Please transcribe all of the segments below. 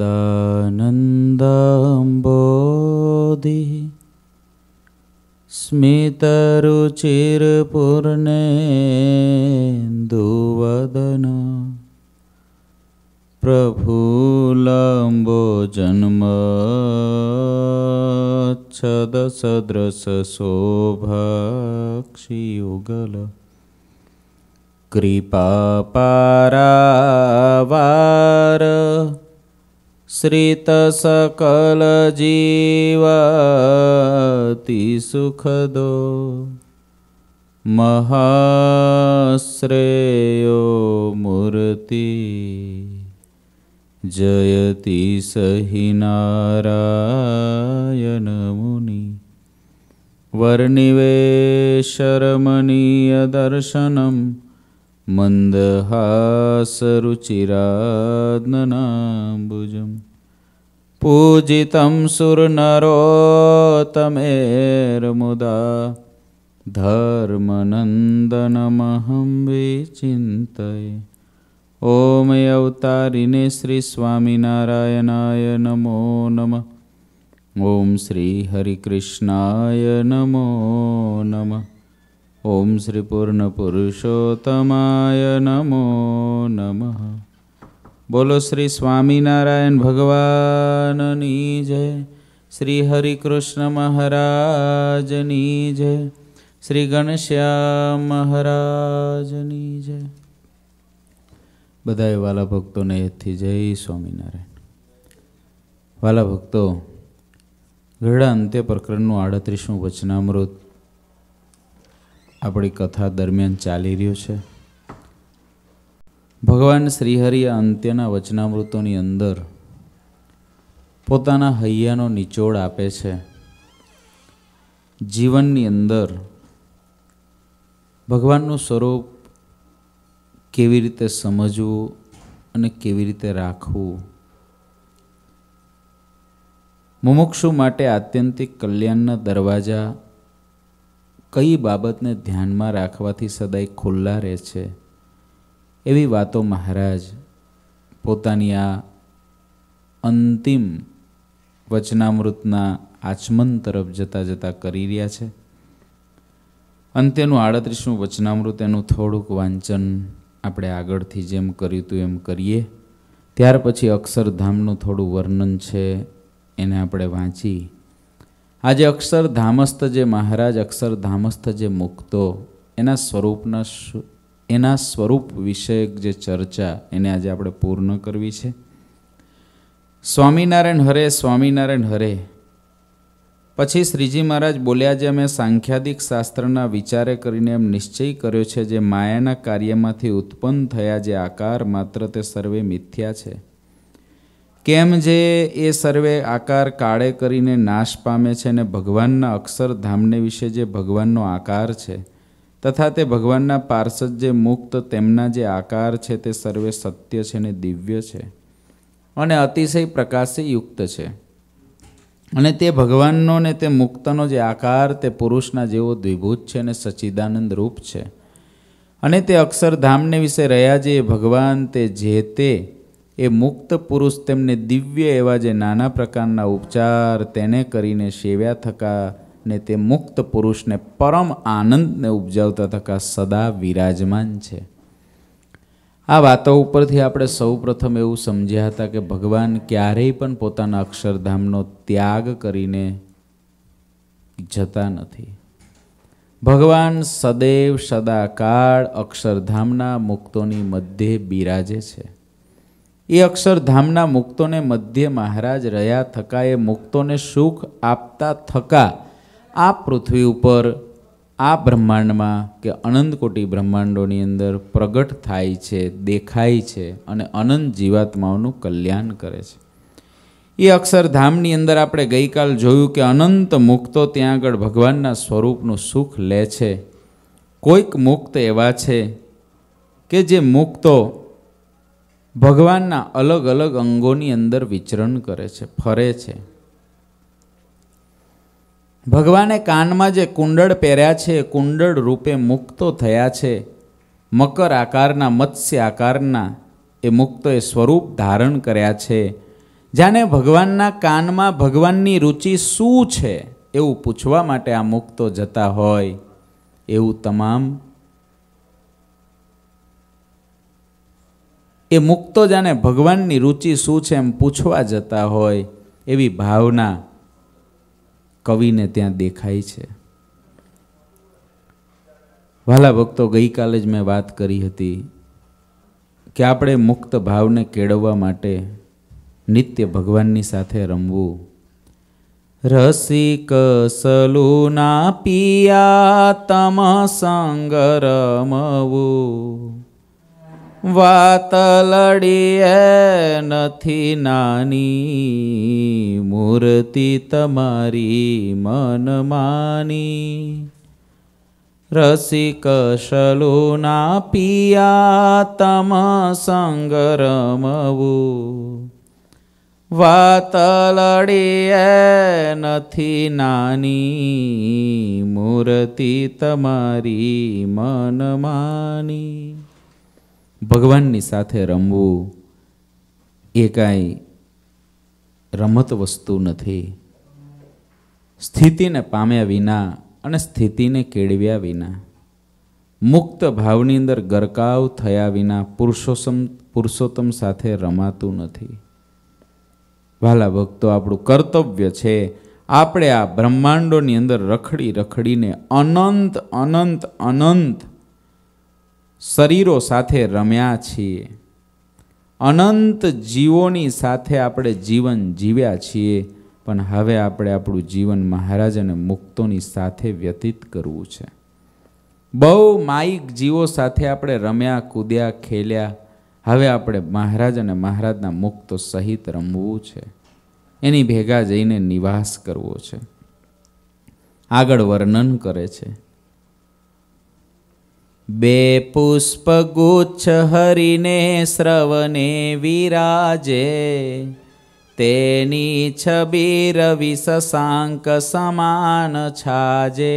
नन्दम्बो दि स्मितरुचिरपूर्णेन्दुवदन प्रभुलम्बो जन्मच्छदसदृशोभाक्षियुगल कृपापारावार सुखदो महाश्रेयो मूर्ति जयति स हि नारायणमुनि वर्णिवेशरमणीयदर्शनम् मन्दहासरुचिरात्मनाम्बुजं पूजितं सुरनरोतमेर्मुदा धर्मनन्दनमहं विचिन्तये ॐ अवतारिणे श्रीस्वामिनारायणाय नमो नमः ॐ श्रीहरिकृष्णाय नमो नमः ઓમ શ્રી પૂર્ણ પુરુષોત્તમાય નમો નમઃ બોલો શ્રી સ્વામિનારાયણ ભગવાનની જય શ્રી હરિકૃષ્ણ મહારાજની જય શ્રી ગણશ્યામ મહારાજની જય બધાય વાલા ભક્તોને યથથી જય સ્વામિનારાયણ વાલા ભક્તો ગઢડા અંત્ય પ્રકરણનું આડત્રીસમું વચનામૃત આપણી કથા દરમિયાન ચાલી રહ્યો છે ભગવાન શ્રીહરિએ અંત્યના વચનામૃતોની અંદર પોતાના હૈયાનો નિચોડ આપે છે જીવનની અંદર ભગવાનનું સ્વરૂપ કેવી રીતે સમજવું અને કેવી રીતે રાખવું મુમુક્ષુ માટે આત્યંતિક કલ્યાણના દરવાજા કઈ બાબતને ધ્યાનમાં રાખવાથી સદાય ખુલ્લા રહે છે એવી વાતો મહારાજ પોતાની આ અંતિમ વચનામૃતના આચમન તરફ જતાં જતાં કરી રહ્યા છે અંત્યનું આડત્રીસનું વચનામૃત એનું થોડુંક વાંચન આપણે આગળથી જેમ કર્યું હતું એમ કરીએ ત્યાર પછી અક્ષરધામનું થોડું વર્ણન છે એને આપણે વાંચી આજે અક્ષરધામસ્થ જે મહારાજ અક્ષરધામસ્થ જે મુક્તો એના સ્વરૂપના એના સ્વરૂપ વિષયક જે ચર્ચા એને આજે આપણે પૂર્ણ કરવી છે સ્વામિનારાયણ હરે સ્વામિનારાયણ હરે પછી શ્રીજી મહારાજ બોલ્યા જે અમે સાંખ્યાદિક શાસ્ત્રના વિચારે કરીને એમ નિશ્ચય કર્યો છે જે માયાના કાર્યમાંથી ઉત્પન્ન થયા જે આકાર માત્ર તે સર્વે મિથ્યા છે કેમ જે એ સર્વે આકાર કાળે કરીને નાશ પામે છે અને ભગવાનના અક્ષરધામને વિશે જે ભગવાનનો આકાર છે તથા તે ભગવાનના પાર્ષદ જે મુક્ત તેમના જે આકાર છે તે સર્વે સત્ય છે ને દિવ્ય છે અને અતિશય પ્રકાશે યુક્ત છે અને તે ભગવાનનો ને તે મુક્તનો જે આકાર તે પુરુષના જેવો દ્વિભૂત છે અને સચિદાનંદ રૂપ છે અને તે અક્ષરધામને વિશે રહ્યા જે ભગવાન તે જે તે એ મુક્ત પુરુષ તેમને દિવ્ય એવા જે નાના પ્રકારના ઉપચાર તેને કરીને સેવ્યા થકા ને તે મુક્ત પુરુષને પરમ આનંદને ઉપજાવતા થકા સદા વિરાજમાન છે આ વાતો ઉપરથી આપણે સૌ પ્રથમ એવું સમજ્યા હતા કે ભગવાન ક્યારેય પણ પોતાના અક્ષરધામનો ત્યાગ કરીને જતા નથી ભગવાન સદૈવ સદાકાળ અક્ષરધામના મુક્તોની મધ્યે બિરાજે છે એ અક્ષરધામના મુક્તોને મધ્ય મહારાજ રહ્યા થકા એ મુક્તોને સુખ આપતા થકા આ પૃથ્વી ઉપર આ બ્રહ્માંડમાં કે અનંત કોટી બ્રહ્માંડોની અંદર પ્રગટ થાય છે દેખાય છે અને અનંત જીવાત્માઓનું કલ્યાણ કરે છે એ અક્ષરધામની અંદર આપણે ગઈકાલ જોયું કે અનંત મુક્તો ત્યાં આગળ ભગવાનના સ્વરૂપનું સુખ લે છે કોઈક મુક્ત એવા છે કે જે મુક્તો ભગવાનના અલગ અલગ અંગોની અંદર વિચરણ કરે છે ફરે છે ભગવાને કાનમાં જે કુંડળ પહેર્યા છે કુંડળ રૂપે મુક્તો થયા છે મકર આકારના મત્સ્ય આકારના એ મુક્ત એ સ્વરૂપ ધારણ કર્યા છે જાણે ભગવાનના કાનમાં ભગવાનની રુચિ શું છે એવું પૂછવા માટે આ મુક્તો જતા હોય એવું તમામ એ મુક્તો જાણે ભગવાનની રુચિ શું છે એમ પૂછવા જતા હોય એવી ભાવના કવિને ત્યાં દેખાય છે વાલા ભક્તો ગઈકાલે જ મેં વાત કરી હતી કે આપણે મુક્ત ભાવને કેળવવા માટે નિત્ય ભગવાનની સાથે રમવું રસિક સલુના પિયા તમ સંગ રમવું વાત લડીએ નથી નાની મૂર્તિ તમારી મનમાની રસિક સલુના પિયા તમ સંગ રમવું લડીએ નથી નાની મૂર્તિ તમારી મનમાની ભગવાનની સાથે રમવું એ કાંઈ રમત વસ્તુ નથી સ્થિતિને પામ્યા વિના અને સ્થિતિને કેળવ્યા વિના મુક્ત ભાવની અંદર ગરકાવ થયા વિના પુરુષોત્તમ પુરુષોત્તમ સાથે રમાતું નથી વાલા ભક્તો આપણું કર્તવ્ય છે આપણે આ બ્રહ્માંડોની અંદર રખડી રખડીને અનંત અનંત અનંત શરીરો સાથે રમ્યા છીએ અનંત જીવોની સાથે આપણે જીવન જીવ્યા છીએ પણ હવે આપણે આપણું જીવન મહારાજ અને મુક્તોની સાથે વ્યતીત કરવું છે બહુ માઈક જીવો સાથે આપણે રમ્યા કૂદ્યા ખેલ્યા હવે આપણે મહારાજ અને મહારાજના મુક્તો સહિત રમવું છે એની ભેગા જઈને નિવાસ કરવો છે આગળ વર્ણન કરે છે બે પુષ્પગુચ્છ હરિને શ્રવને વિરાજે તેની છબી રવિ શશાંક સમાન છાજે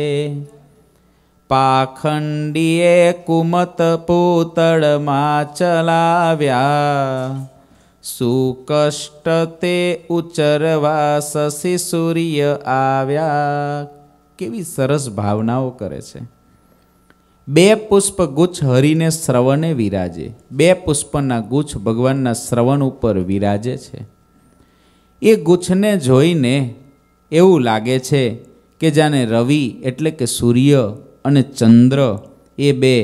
પાખંડીએ કુમત પૂતળમાં ચલાવ્યા સુકષ્ટ તે ઉચરવા શશી સૂર્ય આવ્યા કેવી સરસ ભાવનાઓ કરે છે બે પુષ્પ ગુચ્છ હરિને શ્રવણે વિરાજે બે પુષ્પના ગુચ્છ ભગવાનના શ્રવણ ઉપર વિરાજે છે એ ગુચ્છને જોઈને એવું લાગે છે કે જાણે રવિ એટલે કે સૂર્ય અને ચંદ્ર એ બે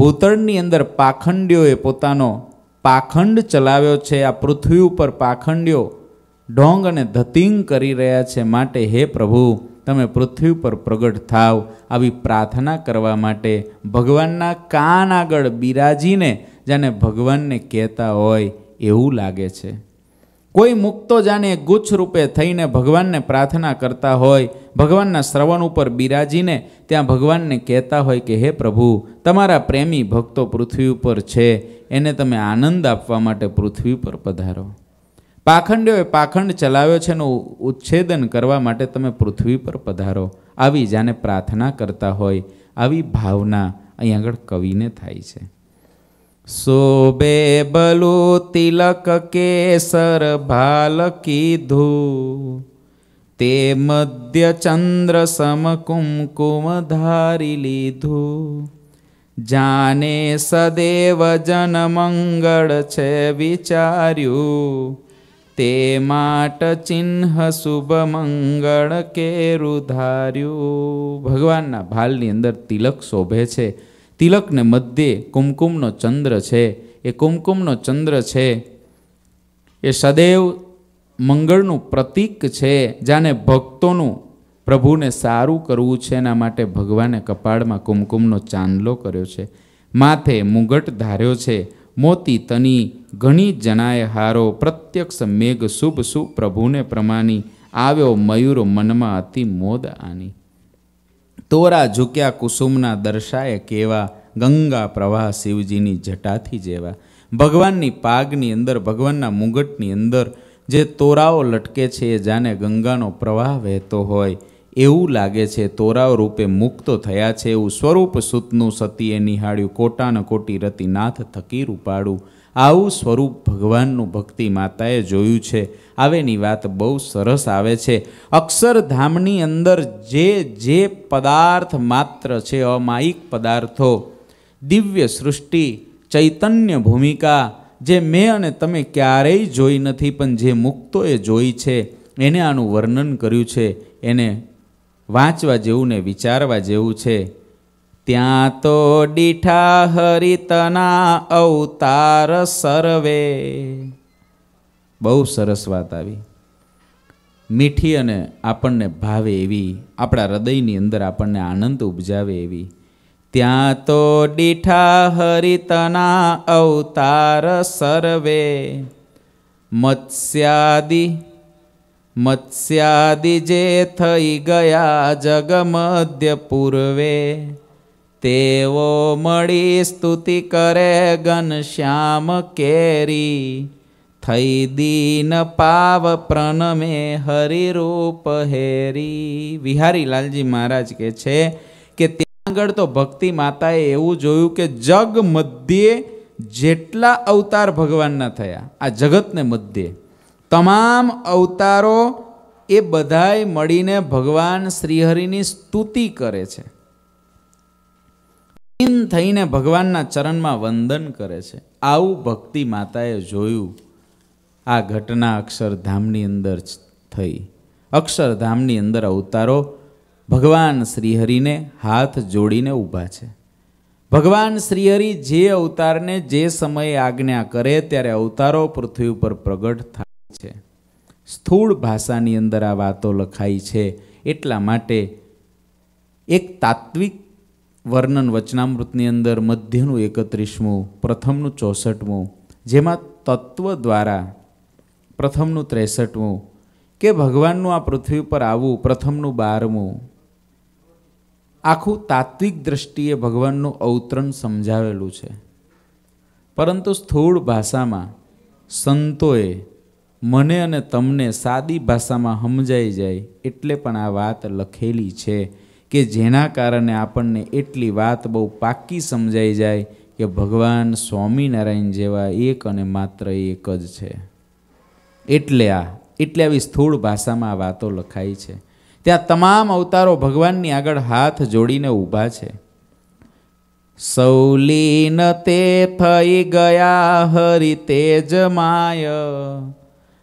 ભૂતળની અંદર પાખંડીઓએ પોતાનો પાખંડ ચલાવ્યો છે આ પૃથ્વી ઉપર પાખંડીઓ ઢોંગ અને ધતિંગ કરી રહ્યા છે માટે હે પ્રભુ તમે પૃથ્વી પર પ્રગટ થાવ આવી પ્રાર્થના કરવા માટે ભગવાનના કાન આગળ બિરાજીને જાણે ભગવાનને કહેતા હોય એવું લાગે છે કોઈ મુક્તો જાણે ગુચ્છ રૂપે થઈને ભગવાનને પ્રાર્થના કરતા હોય ભગવાનના શ્રવણ ઉપર બિરાજીને ત્યાં ભગવાનને કહેતા હોય કે હે પ્રભુ તમારા પ્રેમી ભક્તો પૃથ્વી ઉપર છે એને તમે આનંદ આપવા માટે પૃથ્વી પર પધારો પાખંડીઓએ પાખંડ ચલાવ્યો છે એનું ઉચ્છેદન કરવા માટે તમે પૃથ્વી પર પધારો આવી જાને પ્રાર્થના કરતા હોય આવી ભાવના અહીં આગળ કવિને થાય છે સોબે બલુ તિલક કેસર ભાલ કીધું તે મધ્ય ચંદ્ર સમ કુમકુમ ધારી લીધું જાને સદેવ જન મંગળ છે વિચાર્યું તે માટ ચિહ્ન શુભ મંગળ કેરું ધાર્યું ભગવાનના ભાલની અંદર તિલક શોભે છે તિલકને મધ્યે કુમકુમનો ચંદ્ર છે એ કુમકુમનો ચંદ્ર છે એ સદૈવ મંગળનું પ્રતીક છે જાણે ભક્તોનું પ્રભુને સારું કરવું છે એના માટે ભગવાને કપાળમાં કુમકુમનો ચાંદલો કર્યો છે માથે મુગટ ધાર્યો છે મોતી તની ઘણી જણાય હારો પ્રત્યક્ષ મેઘ શુભ સુપ્રભુને પ્રમાણી આવ્યો મયુર મનમાં અતિ મોદ આની તોરા ઝૂક્યા કુસુમના દર્શાય કેવા ગંગા પ્રવાહ શિવજીની જટાથી જેવા ભગવાનની પાગની અંદર ભગવાનના મુગટની અંદર જે તોરાઓ લટકે છે એ જાણે ગંગાનો પ્રવાહ વહેતો હોય એવું લાગે છે તોરાવ રૂપે મુક્ત થયા છે એવું સ્વરૂપ સુતનું સતીએ નિહાળ્યું કોટાન કોટી રતિનાથ થકી રૂપાડું આવું સ્વરૂપ ભગવાનનું ભક્તિ માતાએ જોયું છે આવેની વાત બહુ સરસ આવે છે અક્ષરધામની અંદર જે જે પદાર્થ માત્ર છે અમાયિક પદાર્થો દિવ્ય સૃષ્ટિ ચૈતન્ય ભૂમિકા જે મેં અને તમે ક્યારેય જોઈ નથી પણ જે મુક્તોએ જોઈ છે એને આનું વર્ણન કર્યું છે એને વાંચવા જેવું ને વિચારવા જેવું છે ત્યાં તો દીઠા હરિતના અવતાર સર્વે બહુ સરસ વાત આવી મીઠી અને આપણને ભાવે એવી આપણા હૃદયની અંદર આપણને આનંદ ઉપજાવે એવી ત્યાં તો દીઠા હરિતના અવતાર સર્વે મત્સ્યાદી મત્સ્યાદિજે થઈ ગયા જગ મધ્ય પૂર્વે તેઓ મળી સ્તુતિ કરે ઘનશ્યામ કેરી થઈ દીન પાવ પ્રણમે હરિરૂપ હેરી વિહારી લાલજી મહારાજ કે છે કે ત્યાં આગળ તો ભક્તિ માતાએ એવું જોયું કે જગ મધ્યે જેટલા અવતાર ભગવાનના થયા આ જગતને મધ્યે તમામ અવતારો એ બધાએ મળીને ભગવાન શ્રીહરિની સ્તુતિ કરે છે થઈને ભગવાનના ચરણમાં વંદન કરે છે આવું ભક્તિ માતાએ જોયું આ ઘટના અક્ષરધામની અંદર થઈ અક્ષરધામની અંદર અવતારો ભગવાન શ્રીહરિને હાથ જોડીને ઊભા છે ભગવાન શ્રીહરિ જે અવતારને જે સમયે આજ્ઞા કરે ત્યારે અવતારો પૃથ્વી ઉપર પ્રગટ થાય છે સ્થૂળ ભાષાની અંદર આ વાતો લખાઈ છે એટલા માટે એક તાત્વિક વર્ણન વચનામૃતની અંદર મધ્યનું એકત્રીસમું પ્રથમનું ચોસઠમું જેમાં તત્વ દ્વારા પ્રથમનું ત્રેસઠમું કે ભગવાનનું આ પૃથ્વી પર આવવું પ્રથમનું બારમું આખું તાત્વિક દ્રષ્ટિએ ભગવાનનું અવતરણ સમજાવેલું છે પરંતુ સ્થૂળ ભાષામાં સંતોએ મને અને તમને સાદી ભાષામાં સમજાઈ જાય એટલે પણ આ વાત લખેલી છે કે જેના કારણે આપણને એટલી વાત બહુ પાકી સમજાઈ જાય કે ભગવાન સ્વામિનારાયણ જેવા એક અને માત્ર એક જ છે એટલે આ એટલે આવી સ્થૂળ ભાષામાં આ વાતો લખાઈ છે ત્યાં તમામ અવતારો ભગવાનની આગળ હાથ જોડીને ઊભા છે સૌલીન તે થઈ ગયા હરિ માય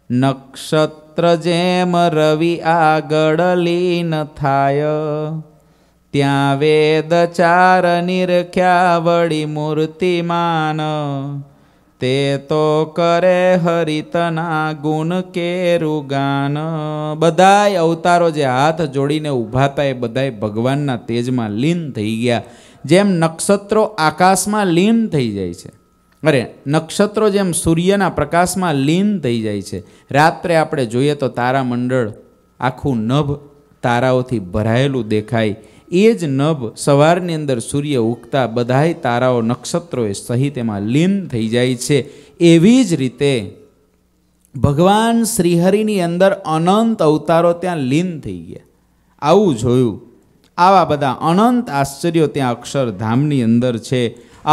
નક્ષત્ર જેમ રવિ આગળ લીન થાય ત્યાં વેદ ચાર નિરખ્યા વળી મૂર્તિમાન તે તો કરે હરિતના ગુણ કેરું બધાય અવતારો જે હાથ જોડીને ઊભા હતા એ બધાય ભગવાનના તેજમાં લીન થઈ ગયા જેમ નક્ષત્રો આકાશમાં લીન થઈ જાય છે અરે નક્ષત્રો જેમ સૂર્યના પ્રકાશમાં લીન થઈ જાય છે રાત્રે આપણે જોઈએ તો તારામંડળ આખું નભ તારાઓથી ભરાયેલું દેખાય એ જ નભ સવારની અંદર સૂર્ય ઉગતા બધાય તારાઓ નક્ષત્રોએ સહિત એમાં લીન થઈ જાય છે એવી જ રીતે ભગવાન શ્રીહરિની અંદર અનંત અવતારો ત્યાં લીન થઈ ગયા આવું જોયું આવા બધા અનંત આશ્ચર્યો ત્યાં અક્ષરધામની અંદર છે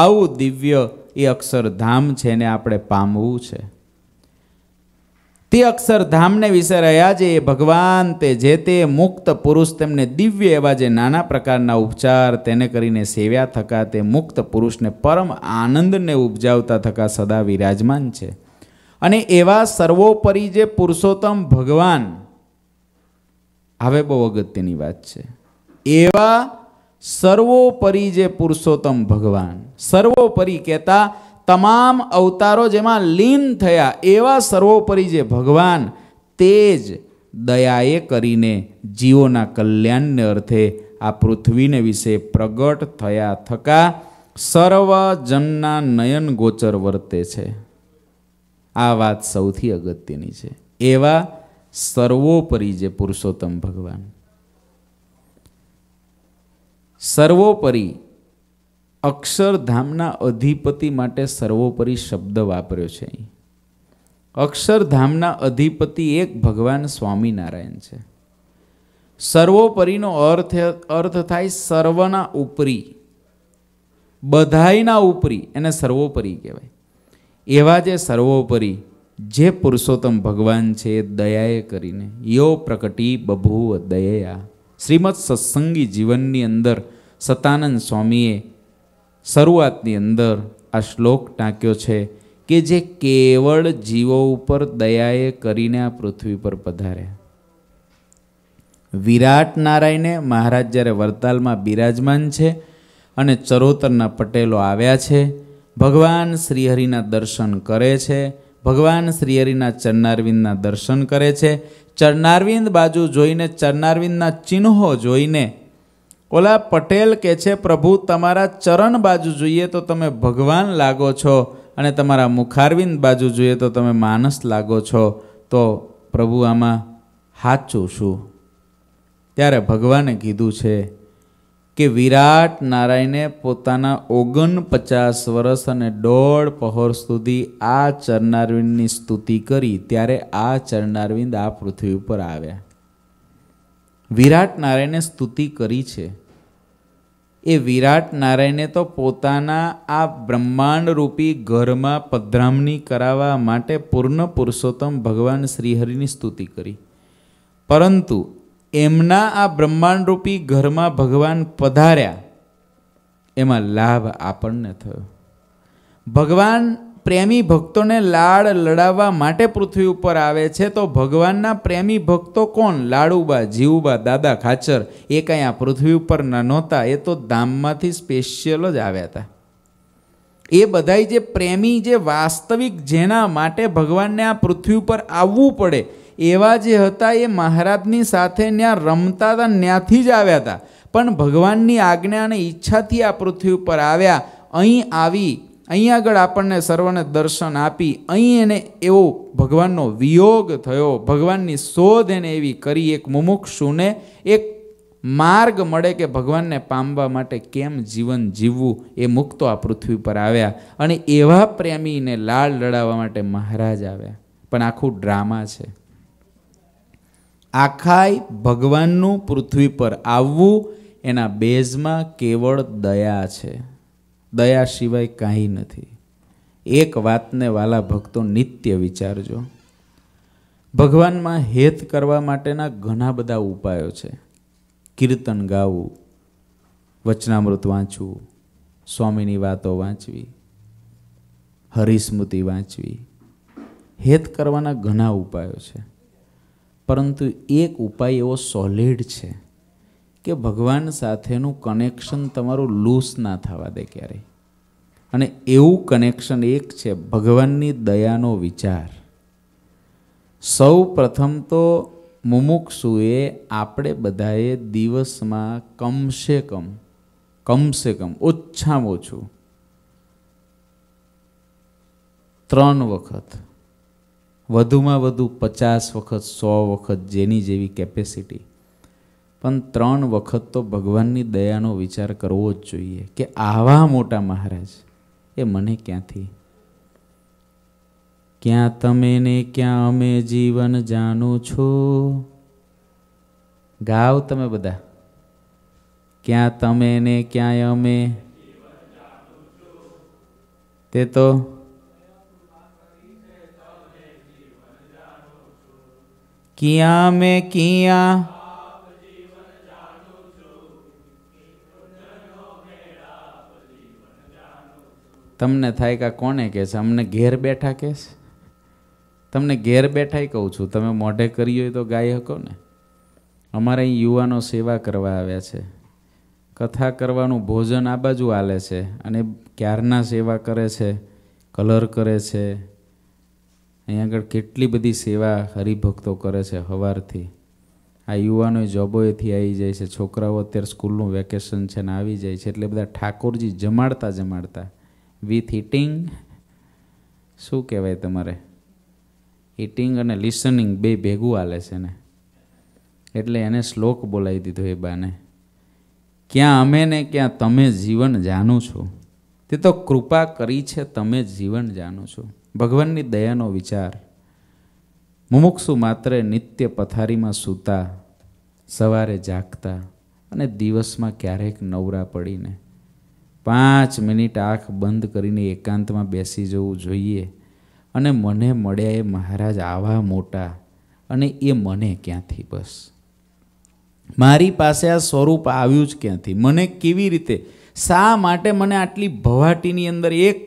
આવું દિવ્ય એ અક્ષરધામ છે એને આપણે પામવું છે તે અક્ષરધામને વિશે રહ્યા જે ભગવાન તે જે તે મુક્ત પુરુષ તેમને દિવ્ય એવા જે નાના પ્રકારના ઉપચાર તેને કરીને સેવ્યા થકા તે મુક્ત પુરુષને પરમ આનંદને ઉપજાવતા થકા સદા વિરાજમાન છે અને એવા સર્વોપરી જે પુરુષોત્તમ ભગવાન હવે બહુ અગત્યની વાત છે એવા સર્વોપરી જે પુરુષોત્તમ ભગવાન સર્વોપરી કહેતા તમામ અવતારો જેમાં લીન થયા એવા સર્વોપરી જે ભગવાન તે જ દયાએ કરીને જીવોના કલ્યાણને અર્થે આ પૃથ્વીને વિશે પ્રગટ થયા થકા સર્વજનના નયન ગોચર વર્તે છે આ વાત સૌથી અગત્યની છે એવા સર્વોપરી જે પુરુષોત્તમ ભગવાન સર્વોપરી અક્ષરધામના અધિપતિ માટે સર્વોપરી શબ્દ વાપર્યો છે અહીં અક્ષરધામના અધિપતિ એક ભગવાન સ્વામિનારાયણ છે સર્વોપરીનો અર્થ અર્થ થાય સર્વના ઉપરી બધાયના ઉપરી એને સર્વોપરી કહેવાય એવા જે સર્વોપરી જે પુરુષોત્તમ ભગવાન છે દયાએ કરીને યો પ્રકટી બભુવ દયા શ્રીમદ સત્સંગી જીવનની અંદર સતાનંદ સ્વામીએ શરૂઆતની અંદર આ શ્લોક ટાંક્યો છે કે જે કેવળ જીવો ઉપર દયાએ કરીને આ પૃથ્વી પર પધાર્યા વિરાટ નારાયણે મહારાજ જ્યારે વરતાલમાં બિરાજમાન છે અને ચરોતરના પટેલો આવ્યા છે ભગવાન શ્રીહરિના દર્શન કરે છે ભગવાન શ્રીહરિના ચરણારવિંદના દર્શન કરે છે ચરણારવિંદ બાજુ જોઈને ચરણારવિંદના ચિહ્નો જોઈને ઓલા પટેલ કહે છે પ્રભુ તમારા ચરણ બાજુ જોઈએ તો તમે ભગવાન લાગો છો અને તમારા મુખારવિંદ બાજુ જોઈએ તો તમે માનસ લાગો છો તો પ્રભુ આમાં સાચું છું ત્યારે ભગવાને કીધું છે કે વિરાટ નારાયણે પોતાના ઓગણપચાસ વર્ષ અને દોઢ પહોર સુધી આ ચરનારવિંદની સ્તુતિ કરી ત્યારે આ ચરનારવિંદ આ પૃથ્વી ઉપર આવ્યા વિરાટ નારાયણે સ્તુતિ કરી છે એ વિરાટ નારાયણે તો પોતાના આ બ્રહ્માંડ રૂપી ઘરમાં પધરામણી કરાવવા માટે પૂર્ણ પુરુષોત્તમ ભગવાન શ્રીહરિની સ્તુતિ કરી પરંતુ એમના આ બ્રહ્માંડરૂપી ઘરમાં ભગવાન પધાર્યા એમાં લાભ આપણને થયો ભગવાન પ્રેમી ભક્તોને લાડ લડાવવા માટે પૃથ્વી ઉપર આવે છે તો ભગવાનના પ્રેમી ભક્તો કોણ લાડુબા જીવુબા દાદા ખાચર એ કાંઈ આ પૃથ્વી ઉપર ન નહોતા એ તો ધામમાંથી સ્પેશિયલ જ આવ્યા હતા એ બધાય જે પ્રેમી જે વાસ્તવિક જેના માટે ભગવાનને આ પૃથ્વી ઉપર આવવું પડે એવા જે હતા એ મહારાજની સાથે ત્યાં રમતા હતા ત્યાંથી જ આવ્યા હતા પણ ભગવાનની આજ્ઞા અને ઈચ્છાથી આ પૃથ્વી ઉપર આવ્યા અહીં આવી અહીં આગળ આપણને સર્વને દર્શન આપી અહીં એને એવો ભગવાનનો વિયોગ થયો ભગવાનની શોધ એને એવી કરી એક મુમુક્ષુને એક માર્ગ મળે કે ભગવાનને પામવા માટે કેમ જીવન જીવવું એ મુક્તો આ પૃથ્વી પર આવ્યા અને એવા પ્રેમીને લાળ લડાવવા માટે મહારાજ આવ્યા પણ આખું ડ્રામા છે આખાય ભગવાનનું પૃથ્વી પર આવવું એના બેઝમાં કેવળ દયા છે દયા સિવાય કાંઈ નથી એક વાતને વાલા ભક્તો નિત્ય વિચારજો ભગવાનમાં હેત કરવા માટેના ઘણા બધા ઉપાયો છે કીર્તન ગાવું વચનામૃત વાંચવું સ્વામીની વાતો વાંચવી હરિસ્મૃતિ વાંચવી હેત કરવાના ઘણા ઉપાયો છે પરંતુ એક ઉપાય એવો સોલિડ છે કે ભગવાન સાથેનું કનેક્શન તમારું લૂસ ના થવા દે ક્યારેય અને એવું કનેક્શન એક છે ભગવાનની દયાનો વિચાર સૌ પ્રથમ તો મુમુક્ષુએ આપણે બધાએ દિવસમાં કમસે કમ કમસે કમ ઓછામાં ઓછું ત્રણ વખત વધુમાં વધુ પચાસ વખત સો વખત જેની જેવી કેપેસિટી પણ ત્રણ વખત તો ભગવાનની દયાનો વિચાર કરવો જ જોઈએ કે આવા મોટા મહારાજ એ મને ક્યાંથી ક્યાં તમે ને ક્યાં અમે જીવન જાણો છો ગાવ તમે બધા ક્યાં તમે ને ક્યાંય અમે તે તો કિયા મેં કિયા તમને થાય કે કોને કે છે અમને ઘેર બેઠા કહે છે તમને ઘેર બેઠા કહું છું તમે મોઢે કરી હોય તો ગાય શકો ને અમારે અહીં યુવાનો સેવા કરવા આવ્યા છે કથા કરવાનું ભોજન આ બાજુ હાલે છે અને ક્યારના સેવા કરે છે કલર કરે છે અહીંયા આગળ કેટલી બધી સેવા હરિભક્તો કરે છે હવારથી આ યુવાનો જોબોએથી આવી જાય છે છોકરાઓ અત્યારે સ્કૂલનું વેકેશન છે ને આવી જાય છે એટલે બધા ઠાકોરજી જમાડતા જમાડતા વિથ ઇટિંગ શું કહેવાય તમારે ઇટિંગ અને લિસનિંગ બે ભેગું હાલે છે ને એટલે એને શ્લોક બોલાવી દીધો એ બાને ક્યાં અમે ને ક્યાં તમે જીવન જાણો છો તે તો કૃપા કરી છે તમે જીવન જાણો છો ભગવાનની દયાનો વિચાર મુમુક્ષુ માત્ર નિત્ય પથારીમાં સૂતા સવારે જાગતા અને દિવસમાં ક્યારેક નવરા પડીને પાંચ મિનિટ આંખ બંધ કરીને એકાંતમાં બેસી જવું જોઈએ અને મને મળ્યા એ મહારાજ આવા મોટા અને એ મને ક્યાંથી બસ મારી પાસે આ સ્વરૂપ આવ્યું જ ક્યાંથી મને કેવી રીતે શા માટે મને આટલી ભવાટીની અંદર એક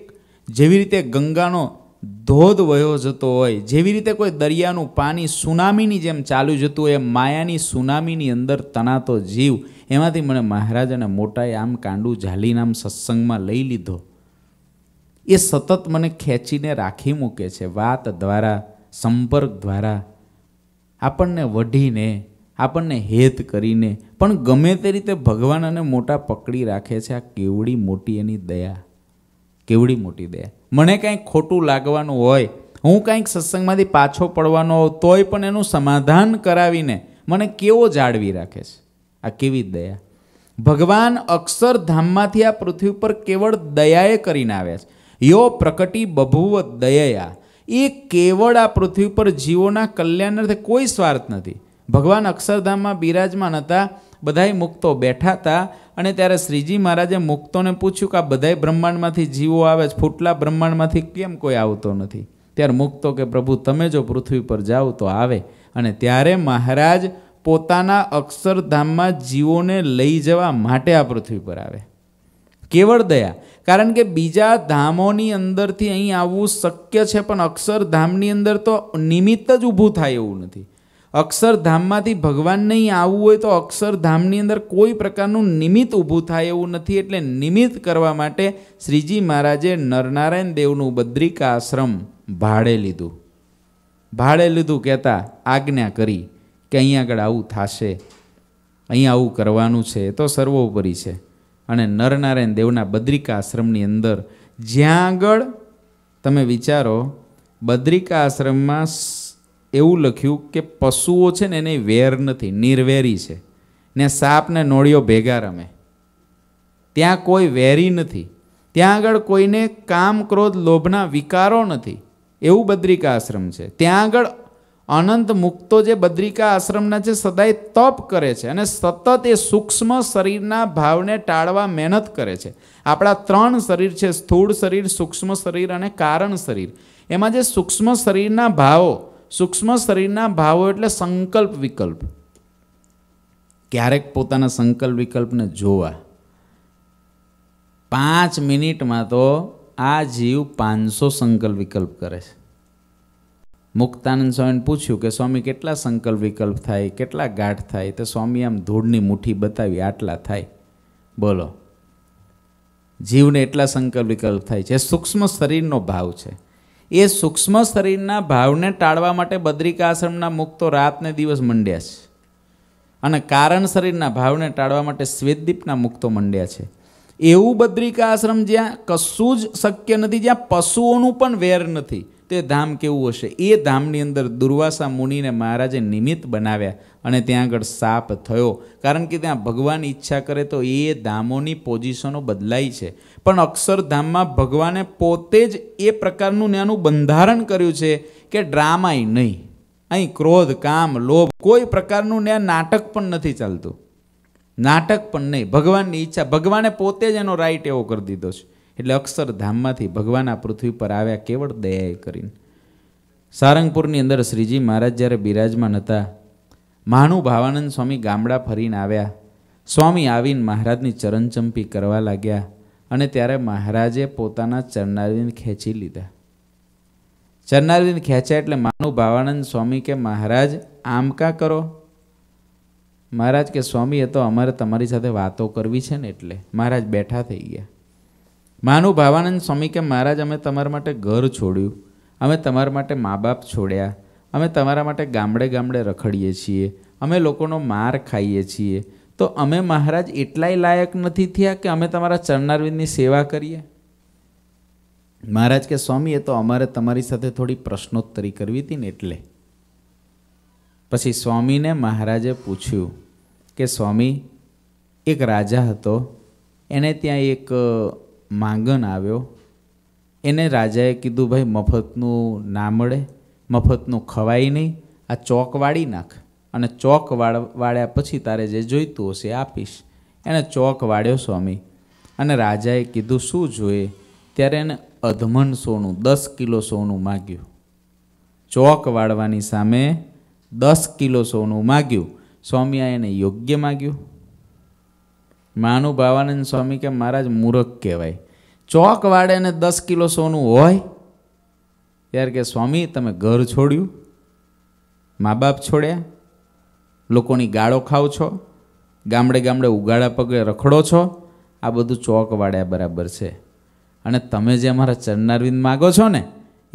જેવી રીતે ગંગાનો ધોધ વહ્યો જતો હોય જેવી રીતે કોઈ દરિયાનું પાણી સુનામીની જેમ ચાલ્યું જતું હોય એમ માયાની સુનામીની અંદર તણાતો જીવ એમાંથી મને મહારાજ અને મોટાએ આમ કાંડું ઝાલીને સત્સંગમાં લઈ લીધો એ સતત મને ખેંચીને રાખી મૂકે છે વાત દ્વારા સંપર્ક દ્વારા આપણને વઢીને આપણને હેત કરીને પણ ગમે તે રીતે ભગવાન અને મોટા પકડી રાખે છે આ કેવડી મોટી એની દયા કેવડી મોટી દયા મને કાંઈક ખોટું લાગવાનું હોય હું કાંઈક સત્સંગમાંથી પાછો પડવાનો હોઉં તોય પણ એનું સમાધાન કરાવીને મને કેવો જાળવી રાખે છે આ કેવી દયા ભગવાન અક્ષરધામમાંથી આ પૃથ્વી પર કેવળ દયાએ કરીને આવ્યા છે યો પ્રકટી બભુવ દયા એ કેવળ આ પૃથ્વી પર જીવોના કલ્યાણ અર્થે કોઈ સ્વાર્થ નથી ભગવાન અક્ષરધામમાં બિરાજમાન હતા બધાય મુક્તો બેઠા હતા અને ત્યારે શ્રીજી મહારાજે મુક્તોને પૂછ્યું કે આ બધાય બ્રહ્માંડમાંથી જીવો આવે છે ફૂટલા બ્રહ્માંડમાંથી કેમ કોઈ આવતો નથી ત્યારે મુક્તો કે પ્રભુ તમે જો પૃથ્વી પર જાઓ તો આવે અને ત્યારે મહારાજ પોતાના અક્ષરધામમાં જીવોને લઈ જવા માટે આ પૃથ્વી પર આવે કેવળ દયા કારણ કે બીજા ધામોની અંદરથી અહીં આવવું શક્ય છે પણ અક્ષરધામની અંદર તો નિમિત્ત જ ઊભું થાય એવું નથી અક્ષરધામમાંથી ભગવાન નહીં આવવું હોય તો અક્ષરધામની અંદર કોઈ પ્રકારનું નિમિત્ત ઊભું થાય એવું નથી એટલે નિમિત્ત કરવા માટે શ્રીજી મહારાજે નરનારાયણ દેવનું બદ્રિકા આશ્રમ ભાડે લીધું ભાડે લીધું કહેતા આજ્ઞા કરી કે અહીં આગળ આવું થશે અહીં આવું કરવાનું છે એ તો સર્વોપરી છે અને નરનારાયણ દેવના બદ્રિકા આશ્રમની અંદર જ્યાં આગળ તમે વિચારો બદ્રિકા આશ્રમમાં એવું લખ્યું કે પશુઓ છે ને એને વેર નથી નિર્વેરી છે ને સાપને નોળિયો ભેગા રમે ત્યાં કોઈ વેરી નથી ત્યાં આગળ કોઈને કામ ક્રોધ લોભના વિકારો નથી એવું બદ્રિકા આશ્રમ છે ત્યાં આગળ અનંત મુક્તો જે બદ્રિકા આશ્રમના છે સદાય તપ કરે છે અને સતત એ સૂક્ષ્મ શરીરના ભાવને ટાળવા મહેનત કરે છે આપણા ત્રણ શરીર છે સ્થૂળ શરીર સૂક્ષ્મ શરીર અને કારણ શરીર એમાં જે સૂક્ષ્મ શરીરના ભાવો સૂક્ષ્મ શરીરના ભાવો એટલે સંકલ્પ વિકલ્પ ક્યારેક પોતાના સંકલ્પ વિકલ્પને જોવા પાંચ મિનિટમાં તો આ જીવ પાંચસો સંકલ્પ વિકલ્પ કરે છે મુક્તાનંદ સ્વામીને પૂછ્યું કે સ્વામી કેટલા સંકલ્પ વિકલ્પ થાય કેટલા ગાંઠ થાય તો સ્વામી આમ ધૂળની મુઠ્ઠી બતાવી આટલા થાય બોલો જીવને એટલા સંકલ્પ વિકલ્પ થાય છે સૂક્ષ્મ શરીરનો ભાવ છે એ સૂક્ષ્મ શરીરના ભાવને ટાળવા માટે બદ્રિકાશ્રમના મુક્તો રાતને દિવસ મંડ્યા છે અને કારણ શરીરના ભાવને ટાળવા માટે શ્વેતદીપના મુક્તો મંડ્યા છે એવું બદ્રિકાશ્રમ જ્યાં કશું જ શક્ય નથી જ્યાં પશુઓનું પણ વેર નથી તે ધામ કેવું હશે એ ધામની અંદર દુર્વાસા મુનિને મહારાજે નિમિત્ત બનાવ્યા અને ત્યાં આગળ સાપ થયો કારણ કે ત્યાં ભગવાન ઈચ્છા કરે તો એ ધામોની પોઝિશનો બદલાઈ છે પણ અક્ષરધામમાં ભગવાને પોતે જ એ પ્રકારનું નાનું બંધારણ કર્યું છે કે ડ્રામાય નહીં અહીં ક્રોધ કામ લોભ કોઈ પ્રકારનું ત્યાં નાટક પણ નથી ચાલતું નાટક પણ નહીં ભગવાનની ઈચ્છા ભગવાને પોતે જ એનો રાઈટ એવો કરી દીધો છે એટલે અક્ષરધામમાંથી ભગવાન આ પૃથ્વી પર આવ્યા કેવળ દયાએ કરીને સારંગપુરની અંદર શ્રીજી મહારાજ જ્યારે બિરાજમાન હતા મહાનુ ભાવાનંદ સ્વામી ગામડા ફરીને આવ્યા સ્વામી આવીને મહારાજની ચરણચંપી કરવા લાગ્યા અને ત્યારે મહારાજે પોતાના ચરનારીને ખેંચી લીધા ચરનારીને ખેંચ્યા એટલે માનુ ભાવાનંદ સ્વામી કે મહારાજ આમ કા કરો મહારાજ કે સ્વામી એ તો અમારે તમારી સાથે વાતો કરવી છે ને એટલે મહારાજ બેઠા થઈ ગયા માનું ભાવાનંદ સ્વામી કે મહારાજ અમે તમારા માટે ઘર છોડ્યું અમે તમારા માટે મા બાપ છોડ્યા અમે તમારા માટે ગામડે ગામડે રખડીએ છીએ અમે લોકોનો માર ખાઈએ છીએ તો અમે મહારાજ એટલાય લાયક નથી થયા કે અમે તમારા ચરણારવિંદની સેવા કરીએ મહારાજ કે સ્વામી એ તો અમારે તમારી સાથે થોડી પ્રશ્નોત્તરી કરવી હતી ને એટલે પછી સ્વામીને મહારાજે પૂછ્યું કે સ્વામી એક રાજા હતો એને ત્યાં એક માંગન આવ્યો એને રાજાએ કીધું ભાઈ મફતનું ના મળે મફતનું ખવાય નહીં આ ચોક વાળી નાખ અને ચોક વાળ વાળ્યા પછી તારે જે જોઈતું હશે આપીશ એણે ચોક વાળ્યો સ્વામી અને રાજાએ કીધું શું જોઈએ ત્યારે એને અધમન સોનું દસ કિલો સોનું માગ્યું ચોક વાળવાની સામે દસ કિલો સોનું માગ્યું સ્વામીએ એને યોગ્ય માગ્યું મહાનુભાવાનંદ સ્વામી કે મહારાજ મૂરખ કહેવાય ચોક વાળે ને દસ કિલો સોનું હોય ત્યારે કે સ્વામી તમે ઘર છોડ્યું મા બાપ છોડ્યા લોકોની ગાળો ખાવ છો ગામડે ગામડે ઉગાડા પગે રખડો છો આ બધું ચોક વાડ્યા બરાબર છે અને તમે જે અમારા ચરનારવિંદ માગો છો ને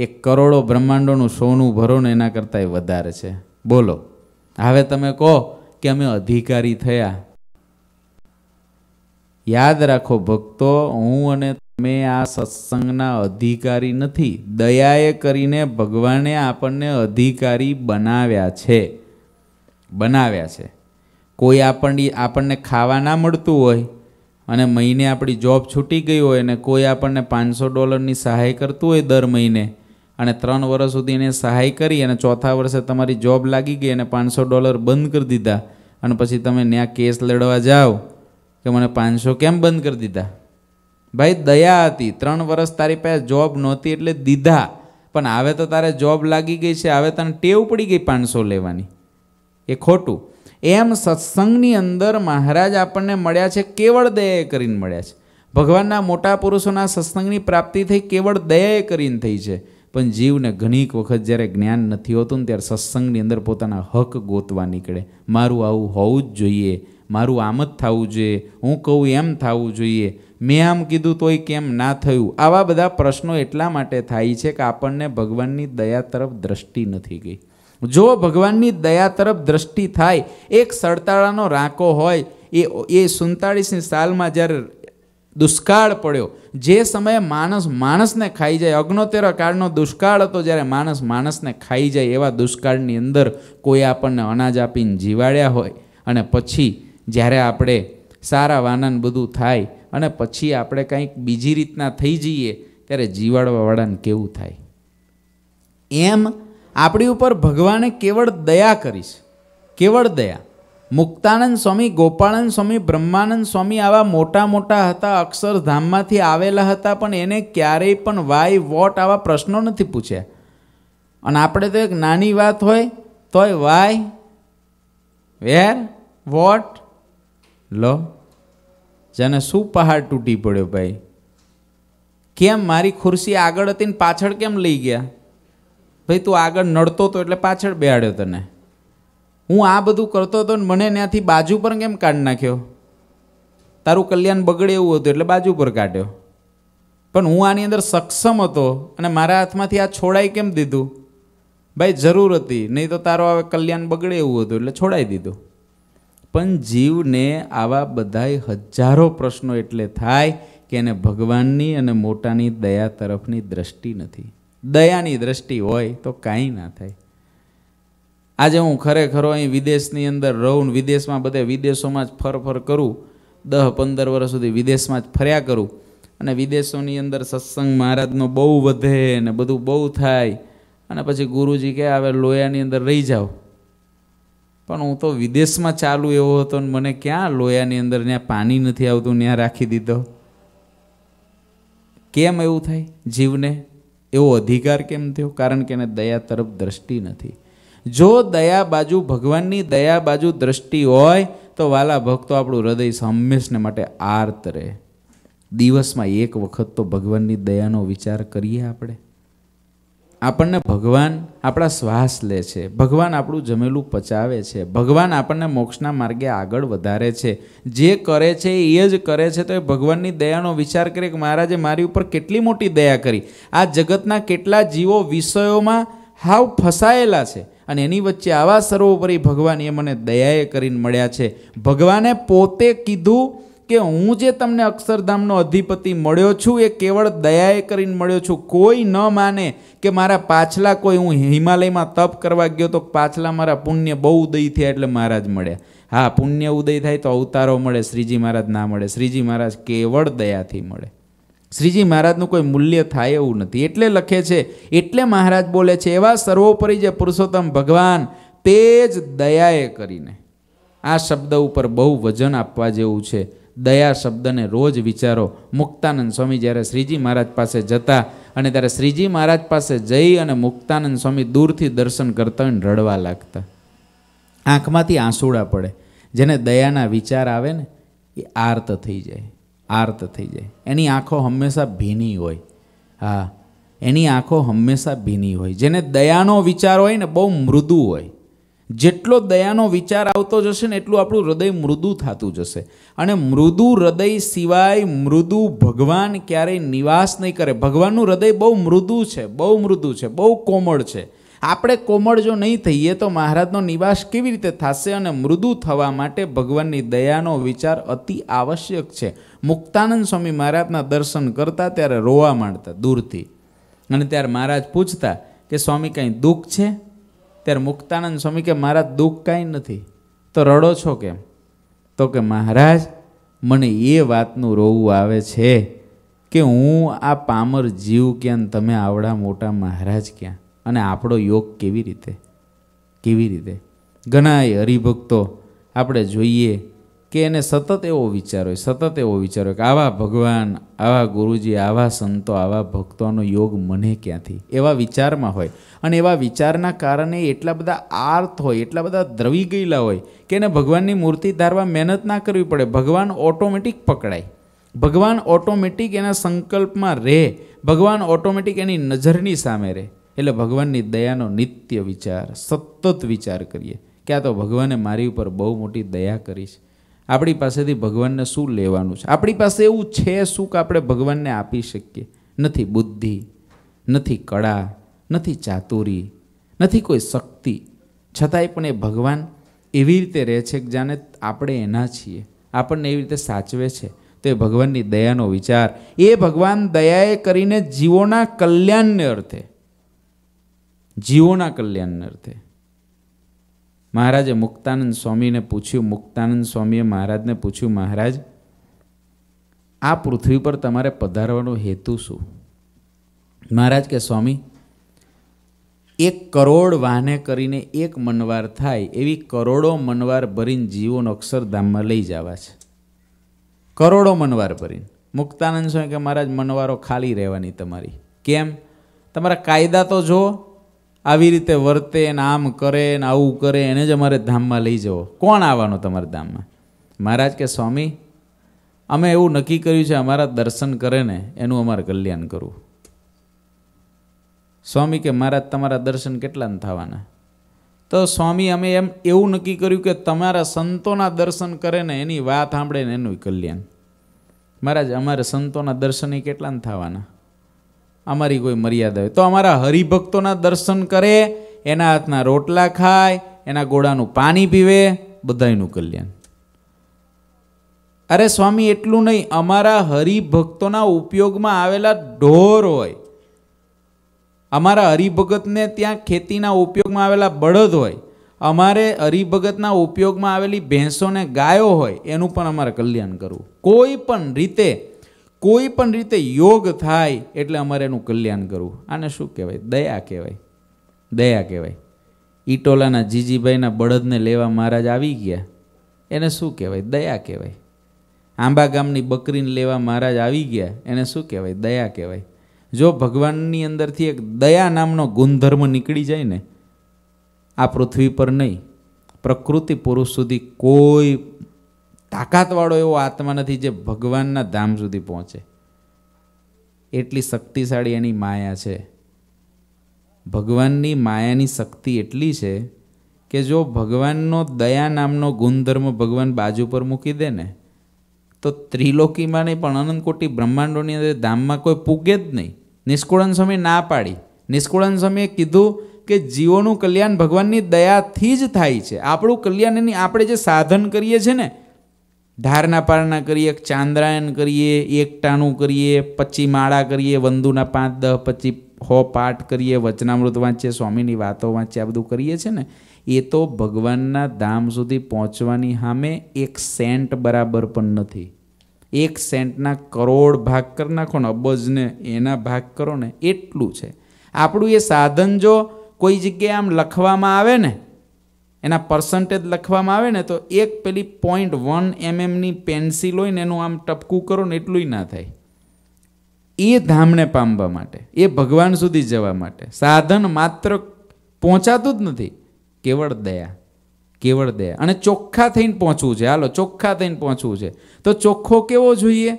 એ કરોડો બ્રહ્માંડોનું સોનું ભરો ને એના કરતાં એ વધારે છે બોલો હવે તમે કહો કે અમે અધિકારી થયા યાદ રાખો ભક્તો હું અને તમે આ સત્સંગના અધિકારી નથી દયાએ કરીને ભગવાને આપણને અધિકારી બનાવ્યા છે બનાવ્યા છે કોઈ આપણને આપણને ખાવા ના મળતું હોય અને મહિને આપણી જોબ છૂટી ગઈ હોય અને કોઈ આપણને પાંચસો ડોલરની સહાય કરતું હોય દર મહિને અને ત્રણ વર્ષ સુધી એને સહાય કરી અને ચોથા વર્ષે તમારી જોબ લાગી ગઈ અને પાંચસો ડોલર બંધ કરી દીધા અને પછી તમે ત્યાં કેસ લડવા જાઓ કે મને પાંચસો કેમ બંધ કરી દીધા ભાઈ દયા હતી ત્રણ વર્ષ તારી પાસે જોબ નહોતી એટલે દીધા પણ હવે તો તારે જોબ લાગી ગઈ છે હવે તને ટેવ પડી ગઈ પાંચસો લેવાની એ ખોટું એમ સત્સંગની અંદર મહારાજ આપણને મળ્યા છે કેવળ દયાએ કરીને મળ્યા છે ભગવાનના મોટા પુરુષોના સત્સંગની પ્રાપ્તિ થઈ કેવળ દયાએ કરીને થઈ છે પણ જીવને ઘણીક વખત જ્યારે જ્ઞાન નથી હોતું ને ત્યારે સત્સંગની અંદર પોતાના હક ગોતવા નીકળે મારું આવું હોવું જ જોઈએ મારું આમ જ થવું જોઈએ હું કહું એમ થવું જોઈએ મેં આમ કીધું તોય કેમ ના થયું આવા બધા પ્રશ્નો એટલા માટે થાય છે કે આપણને ભગવાનની દયા તરફ દ્રષ્ટિ નથી ગઈ જો ભગવાનની દયા તરફ દ્રષ્ટિ થાય એક સડતાળાનો રાંકો હોય એ એ સુડતાળીસની સાલમાં જ્યારે દુષ્કાળ પડ્યો જે સમયે માણસ માણસને ખાઈ જાય અગ્નોતેર કાળનો દુષ્કાળ હતો જ્યારે માણસ માણસને ખાઈ જાય એવા દુષ્કાળની અંદર કોઈ આપણને અનાજ આપીને જીવાડ્યા હોય અને પછી જ્યારે આપણે સારા વાનન બધું થાય અને પછી આપણે કંઈક બીજી રીતના થઈ જઈએ ત્યારે જીવાડવાવાળાને કેવું થાય એમ આપણી ઉપર ભગવાને કેવળ દયા કરી છે કેવળ દયા મુક્તાનંદ સ્વામી ગોપાળાનંદ સ્વામી બ્રહ્માનંદ સ્વામી આવા મોટા મોટા હતા અક્ષરધામમાંથી આવેલા હતા પણ એને ક્યારેય પણ વાય વોટ આવા પ્રશ્નો નથી પૂછ્યા અને આપણે તો એક નાની વાત હોય તોય વાય વેર વોટ લો જાને શું પહાડ તૂટી પડ્યો ભાઈ કેમ મારી ખુરશી આગળ હતી ને પાછળ કેમ લઈ ગયા ભાઈ તું આગળ નડતો હતો એટલે પાછળ બેહાડ્યો તને હું આ બધું કરતો હતો ને મને ત્યાંથી બાજુ પર કેમ કાઢી નાખ્યો તારું કલ્યાણ બગડે એવું હતું એટલે બાજુ પર કાઢ્યો પણ હું આની અંદર સક્ષમ હતો અને મારા હાથમાંથી આ છોડાઈ કેમ દીધું ભાઈ જરૂર હતી નહીં તો તારો હવે કલ્યાણ બગડે એવું હતું એટલે છોડાઈ દીધું પણ જીવને આવા બધાય હજારો પ્રશ્નો એટલે થાય કે એને ભગવાનની અને મોટાની દયા તરફની દ્રષ્ટિ નથી દયાની દ્રષ્ટિ હોય તો કાંઈ ના થાય આજે હું ખરેખર અહીં વિદેશની અંદર રહું વિદેશમાં બધે વિદેશોમાં જ ફર ફર કરું દસ પંદર વર્ષ સુધી વિદેશમાં જ ફર્યા કરું અને વિદેશોની અંદર સત્સંગ મહારાજનો બહુ વધે ને બધું બહુ થાય અને પછી ગુરુજી કહે હવે લોયાની અંદર રહી જાઓ પણ હું તો વિદેશમાં ચાલુ એવો હતો ને મને ક્યાં લોયાની અંદર ત્યાં પાણી નથી આવતું ત્યાં રાખી દીધો કેમ એવું થાય જીવને એવો અધિકાર કેમ થયો કારણ કે એને દયા તરફ દ્રષ્ટિ નથી જો દયા બાજુ ભગવાનની દયા બાજુ દ્રષ્ટિ હોય તો વાલા ભક્તો આપણું હૃદય હંમેશને માટે આર્ત રહે દિવસમાં એક વખત તો ભગવાનની દયાનો વિચાર કરીએ આપણે આપણને ભગવાન આપણા શ્વાસ લે છે ભગવાન આપણું જમેલું પચાવે છે ભગવાન આપણને મોક્ષના માર્ગે આગળ વધારે છે જે કરે છે એ જ કરે છે તો એ ભગવાનની દયાનો વિચાર કરે કે મહારાજે મારી ઉપર કેટલી મોટી દયા કરી આ જગતના કેટલા જીવો વિષયોમાં હાવ ફસાયેલા છે અને એની વચ્ચે આવા સર્વોપરી ભગવાન એ મને દયાએ કરીને મળ્યા છે ભગવાને પોતે કીધું કે હું જે તમને અક્ષરધામનો અધિપતિ મળ્યો છું એ કેવળ દયાએ કરીને મળ્યો છું કોઈ ન માને કે મારા પાછલા કોઈ હું હિમાલયમાં તપ કરવા ગયો તો પાછલા મારા પુણ્ય બહુ ઉદય થયા એટલે મહારાજ મળ્યા હા પુણ્ય ઉદય થાય તો અવતારો મળે શ્રીજી મહારાજ ના મળે શ્રીજી મહારાજ કેવળ દયાથી મળે શ્રીજી મહારાજનું કોઈ મૂલ્ય થાય એવું નથી એટલે લખે છે એટલે મહારાજ બોલે છે એવા સર્વોપરી જે પુરુષોત્તમ ભગવાન તે જ દયાએ કરીને આ શબ્દ ઉપર બહુ વજન આપવા જેવું છે દયા શબ્દને રોજ વિચારો મુક્તાનંદ સ્વામી જ્યારે શ્રીજી મહારાજ પાસે જતા અને ત્યારે શ્રીજી મહારાજ પાસે જઈ અને મુક્તાનંદ સ્વામી દૂરથી દર્શન કરતા હોય ને રડવા લાગતા આંખમાંથી આંસુડા પડે જેને દયાના વિચાર આવે ને એ આર્ત થઈ જાય આર્ત થઈ જાય એની આંખો હંમેશા ભીની હોય હા એની આંખો હંમેશા ભીની હોય જેને દયાનો વિચાર હોય ને બહુ મૃદુ હોય જેટલો દયાનો વિચાર આવતો જશે ને એટલું આપણું હૃદય મૃદુ થતું જશે અને મૃદુ હૃદય સિવાય મૃદુ ભગવાન ક્યારેય નિવાસ નહીં કરે ભગવાનનું હૃદય બહુ મૃદુ છે બહુ મૃદુ છે બહુ કોમળ છે આપણે કોમળ જો નહીં થઈએ તો મહારાજનો નિવાસ કેવી રીતે થશે અને મૃદુ થવા માટે ભગવાનની દયાનો વિચાર અતિ આવશ્યક છે મુક્તાનંદ સ્વામી મહારાજના દર્શન કરતા ત્યારે રોવા માંડતા દૂરથી અને ત્યારે મહારાજ પૂછતા કે સ્વામી કંઈ દુઃખ છે ત્યારે મુક્તાનંદ સ્વામી કે મારા દુઃખ કાંઈ નથી તો રડો છો કેમ તો કે મહારાજ મને એ વાતનું રોવું આવે છે કે હું આ પામર જીવ ક્યાં તમે આવડા મોટા મહારાજ ક્યાં અને આપણો યોગ કેવી રીતે કેવી રીતે ઘણા હરિભક્તો આપણે જોઈએ કે એને સતત એવો વિચાર હોય સતત એવો વિચાર હોય કે આવા ભગવાન આવા ગુરુજી આવા સંતો આવા ભક્તોનો યોગ મને ક્યાંથી એવા વિચારમાં હોય અને એવા વિચારના કારણે એટલા બધા આર્થ હોય એટલા બધા દ્રવી ગયેલા હોય કે એને ભગવાનની મૂર્તિ ધારવા મહેનત ના કરવી પડે ભગવાન ઓટોમેટિક પકડાય ભગવાન ઓટોમેટિક એના સંકલ્પમાં રહે ભગવાન ઓટોમેટિક એની નજરની સામે રહે એટલે ભગવાનની દયાનો નિત્ય વિચાર સતત વિચાર કરીએ કે આ તો ભગવાને મારી ઉપર બહુ મોટી દયા કરી છે આપણી પાસેથી ભગવાનને શું લેવાનું છે આપણી પાસે એવું છે શું કે આપણે ભગવાનને આપી શકીએ નથી બુદ્ધિ નથી કળા નથી ચાતુરી નથી કોઈ શક્તિ છતાંય પણ એ ભગવાન એવી રીતે રહે છે કે જાણે આપણે એના છીએ આપણને એવી રીતે સાચવે છે તો એ ભગવાનની દયાનો વિચાર એ ભગવાન દયાએ કરીને જીવોના કલ્યાણને અર્થે જીવોના કલ્યાણને અર્થે મહારાજે મુક્તાનંદ સ્વામીને પૂછ્યું મુક્તાનંદ સ્વામીએ મહારાજને પૂછ્યું મહારાજ આ પૃથ્વી પર તમારે પધારવાનો હેતુ શું મહારાજ કે સ્વામી એક કરોડ વાહને કરીને એક મનવાર થાય એવી કરોડો મનવાર ભરીને જીવોને અક્ષરધામમાં લઈ જવા છે કરોડો મનવાર ભરીને મુક્તાનંદ સ્વામી કે મહારાજ મનવારો ખાલી રહેવાની તમારી કેમ તમારા કાયદા તો જુઓ આવી રીતે વર્તે ને આમ કરે ને આવું કરે એને જ અમારે ધામમાં લઈ જવો કોણ આવવાનો તમારે ધામમાં મહારાજ કે સ્વામી અમે એવું નક્કી કર્યું છે અમારા દર્શન કરે ને એનું અમારે કલ્યાણ કરવું સ્વામી કે મહારાજ તમારા દર્શન કેટલા થવાના તો સ્વામી અમે એમ એવું નક્કી કર્યું કે તમારા સંતોના દર્શન કરે ને એની વાત સાંભળે ને એનું કલ્યાણ મહારાજ અમારે સંતોના દર્શન કેટલા થવાના અમારી કોઈ મર્યાદા હોય તો અમારા હરિભક્તોના દર્શન કરે એના હાથના રોટલા ખાય એના ગોળાનું પાણી પીવે બધાનું કલ્યાણ અરે સ્વામી એટલું નહીં અમારા હરિભક્તોના ઉપયોગમાં આવેલા ઢોર હોય અમારા હરિભગતને ત્યાં ખેતીના ઉપયોગમાં આવેલા બળદ હોય અમારે હરિભગતના ઉપયોગમાં આવેલી ભેંસોને ગાયો હોય એનું પણ અમારે કલ્યાણ કરવું કોઈ પણ રીતે કોઈ પણ રીતે યોગ થાય એટલે અમારે એનું કલ્યાણ કરવું આને શું કહેવાય દયા કહેવાય દયા કહેવાય ઈટોલાના જીજીભાઈના બળદને લેવા મહારાજ આવી ગયા એને શું કહેવાય દયા કહેવાય આંબા ગામની બકરીને લેવા મહારાજ આવી ગયા એને શું કહેવાય દયા કહેવાય જો ભગવાનની અંદરથી એક દયા નામનો ગુણધર્મ નીકળી જાય ને આ પૃથ્વી પર નહીં પ્રકૃતિ પુરુષ સુધી કોઈ તાકાતવાળો એવો આત્મા નથી જે ભગવાનના ધામ સુધી પહોંચે એટલી શક્તિશાળી એની માયા છે ભગવાનની માયાની શક્તિ એટલી છે કે જો ભગવાનનો દયા નામનો ગુણધર્મ ભગવાન બાજુ પર મૂકી દે ને તો ત્રિલોકીમાં નહીં પણ અનંતકોટી બ્રહ્માંડોની અંદર ધામમાં કોઈ પૂગે જ નહીં નિષ્કુળન સમય ના પાડી નિષ્કુળન સમયે કીધું કે જીવોનું કલ્યાણ ભગવાનની દયાથી જ થાય છે આપણું કલ્યાણ એની આપણે જે સાધન કરીએ છીએ ને ધારના પારણા કરીએ ચાંદ્રાયન કરીએ એકટાણું કરીએ પછી માળા કરીએ વંદુના પાંચ દહ પછી હો પાઠ કરીએ વચનામૃત વાંચીએ સ્વામીની વાતો વાંચીએ આ બધું કરીએ છે ને એ તો ભગવાનના ધામ સુધી પહોંચવાની સામે એક સેન્ટ બરાબર પણ નથી એક સેન્ટના કરોડ ભાગ કરી નાખો ને અબજને એના ભાગ કરો ને એટલું છે આપણું એ સાધન જો કોઈ જગ્યાએ આમ લખવામાં આવે ને એના પર્સન્ટેજ લખવામાં આવે ને તો એક પેલી પોઈન્ટ વન એમએમની પેન્સિલ હોય ને એનું આમ ટપકું કરો ને એટલું ના થાય એ ધામને પામવા માટે એ ભગવાન સુધી જવા માટે સાધન માત્ર પહોંચાતું જ નથી કેવળ દયા કેવળ દયા અને ચોખ્ખા થઈને પહોંચવું છે હાલો ચોખ્ખા થઈને પહોંચવું છે તો ચોખ્ખો કેવો જોઈએ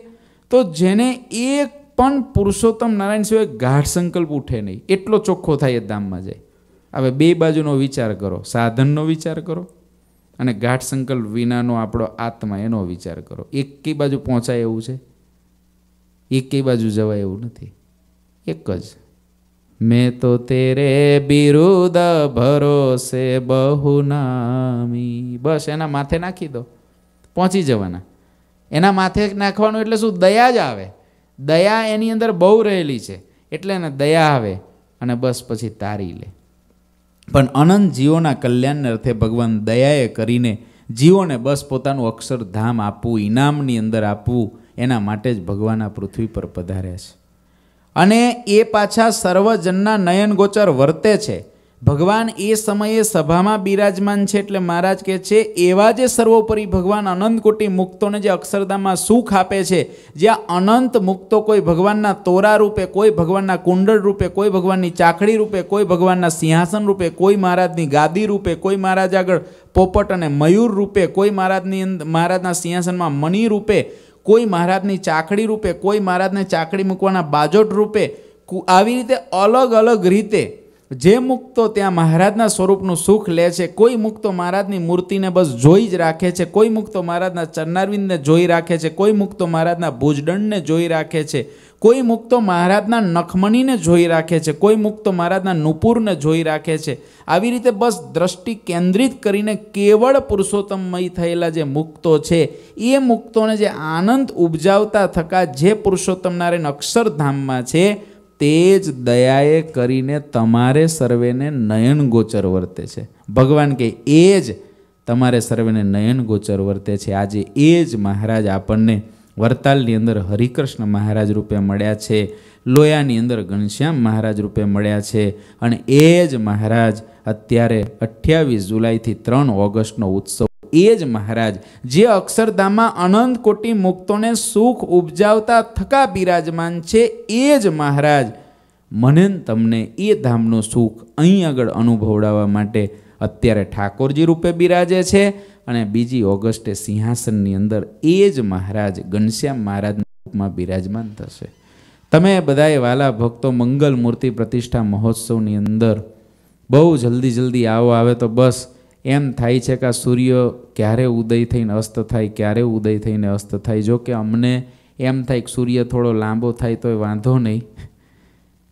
તો જેને એક પણ પુરુષોત્તમ નારાયણ સિવાય ગાઢ સંકલ્પ ઉઠે નહીં એટલો ચોખ્ખો થાય એ ધામમાં જાય હવે બે બાજુનો વિચાર કરો સાધનનો વિચાર કરો અને ગાઢ સંકલ્પ વિનાનો આપણો આત્મા એનો વિચાર કરો એક કઈ બાજુ પહોંચાય એવું છે એક કઈ બાજુ જવાય એવું નથી એક જ મેં તો તેરે બિરુદ ભરોસે બહુ નામી બસ એના માથે નાખી દો પહોંચી જવાના એના માથે નાખવાનું એટલે શું દયા જ આવે દયા એની અંદર બહુ રહેલી છે એટલે એને દયા આવે અને બસ પછી તારી લે પણ અનંત જીવોના કલ્યાણને અર્થે ભગવાન દયાએ કરીને જીવોને બસ પોતાનું અક્ષરધામ આપવું ઇનામની અંદર આપવું એના માટે જ ભગવાન આ પૃથ્વી પર પધાર્યા છે અને એ પાછા સર્વજનના નયનગોચર વર્તે છે ભગવાન એ સમયે સભામાં બિરાજમાન છે એટલે મહારાજ કહે છે એવા જે સર્વોપરી ભગવાન અનંત કોટી મુક્તોને જે અક્ષરધામમાં સુખ આપે છે જ્યાં અનંત મુક્તો કોઈ ભગવાનના તોરા રૂપે કોઈ ભગવાનના કુંડળ રૂપે કોઈ ભગવાનની ચાકડી રૂપે કોઈ ભગવાનના સિંહાસન રૂપે કોઈ મહારાજની ગાદી રૂપે કોઈ મહારાજ આગળ પોપટ અને મયુર રૂપે કોઈ મહારાજની મહારાજના સિંહાસનમાં મણી રૂપે કોઈ મહારાજની ચાકડી રૂપે કોઈ મહારાજને ચાકડી મૂકવાના બાજોટ રૂપે આવી રીતે અલગ અલગ રીતે જે મુક્તો ત્યાં મહારાજના સ્વરૂપનું સુખ લે છે કોઈ મુક્તો મહારાજની મૂર્તિને બસ જોઈ જ રાખે છે કોઈ મુક્તો મહારાજના ચરનારવિંદને જોઈ રાખે છે કોઈ મુક્તો મહારાજના ભુજદંડને જોઈ રાખે છે કોઈ મુક્તો મહારાજના નખમણીને જોઈ રાખે છે કોઈ મુક્તો મહારાજના નુપુરને જોઈ રાખે છે આવી રીતે બસ દ્રષ્ટિ કેન્દ્રિત કરીને કેવળ પુરુષોત્તમય થયેલા જે મુક્તો છે એ મુક્તોને જે આનંદ ઉપજાવતા થકા જે પુરુષોત્તમનારાયણ અક્ષરધામમાં છે તે જ દયાએ કરીને તમારે સર્વેને નયન ગોચર વર્તે છે ભગવાન કે એ જ તમારે સર્વેને નયન ગોચર વર્તે છે આજે એ જ મહારાજ આપણને વરતાલની અંદર હરિકૃષ્ણ મહારાજ રૂપે મળ્યા છે લોયાની અંદર ઘનશ્યામ મહારાજ રૂપે મળ્યા છે અને એ જ મહારાજ અત્યારે અઠ્યાવીસ જુલાઈથી ત્રણ ઓગસ્ટનો ઉત્સવ એ જ મહારાજ જે અક્ષરધામમાં અનંત કોટી મુક્તોને સુખ ઉપજાવતા થકા બિરાજમાન છે એ જ મહારાજ મને તમને એ ધામનું સુખ અહીં આગળ અનુભવડાવવા માટે અત્યારે ઠાકોરજી રૂપે બિરાજે છે અને બીજી ઓગસ્ટે સિંહાસનની અંદર એ જ મહારાજ ઘનશ્યામ મહારાજના રૂપમાં બિરાજમાન થશે તમે બધાએ વાલા ભક્તો મંગલ મૂર્તિ પ્રતિષ્ઠા મહોત્સવની અંદર બહુ જલ્દી જલ્દી આવો આવે તો બસ એમ થાય છે કે આ સૂર્ય ક્યારે ઉદય થઈને અસ્ત થાય ક્યારે ઉદય થઈને અસ્ત થાય જો કે અમને એમ થાય કે સૂર્ય થોડો લાંબો થાય તો વાંધો નહીં